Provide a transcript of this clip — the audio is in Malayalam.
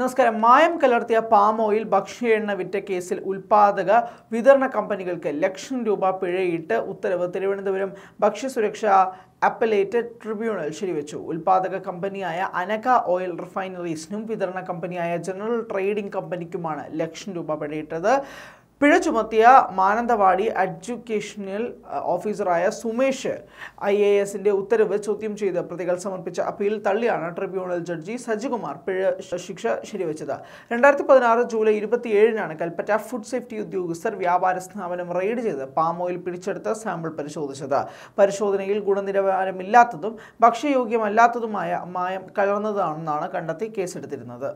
നമസ്കാരം മായം കലർത്തിയ പാം ഓയിൽ ഭക്ഷ്യ എണ്ണ വിറ്റ കേസിൽ ഉൽപാദക വിതരണ കമ്പനികൾക്ക് ലക്ഷം രൂപ പിഴയിട്ട് ഉത്തരവ് തിരുവനന്തപുരം ഭക്ഷ്യസുരക്ഷ അപ്പലേറ്റ് ട്രിബ്യൂണൽ ശരിവെച്ചു ഉൽപാദക കമ്പനിയായ അനക ഓയിൽ റിഫൈനറീസിനും വിതരണ കമ്പനിയായ ജനറൽ ട്രേഡിംഗ് കമ്പനിക്കുമാണ് ലക്ഷം രൂപ പിഴയിട്ടത് പിഴ ചുമത്തിയ മാനന്തവാടി എഡ്യൂക്കേഷണൽ ഓഫീസറായ സുമേഷ് ഐ എ എസിന്റെ ഉത്തരവ് ചോദ്യം ചെയ്ത് പ്രതികൾ സമർപ്പിച്ച അപ്പീൽ തള്ളിയാണ് ട്രിബ്യൂണൽ ജഡ്ജി സജികുമാർ പിഴ ശിക്ഷ ശരിവെച്ചത് രണ്ടായിരത്തി പതിനാറ് ജൂലൈ ഇരുപത്തിയേഴിനാണ് കൽപ്പറ്റ ഫുഡ് സേഫ്റ്റി ഉദ്യോഗസ്ഥർ വ്യാപാര സ്ഥാപനം റെയ്ഡ് ചെയ്ത് പാം ഓയിൽ പിടിച്ചെടുത്ത സാമ്പിൾ പരിശോധിച്ചത് പരിശോധനയിൽ ഗുണനിലവാരമില്ലാത്തതും ഭക്ഷ്യയോഗ്യമല്ലാത്തതുമായ മായം കലർന്നതാണെന്നാണ് കണ്ടെത്തി കേസെടുത്തിരുന്നത്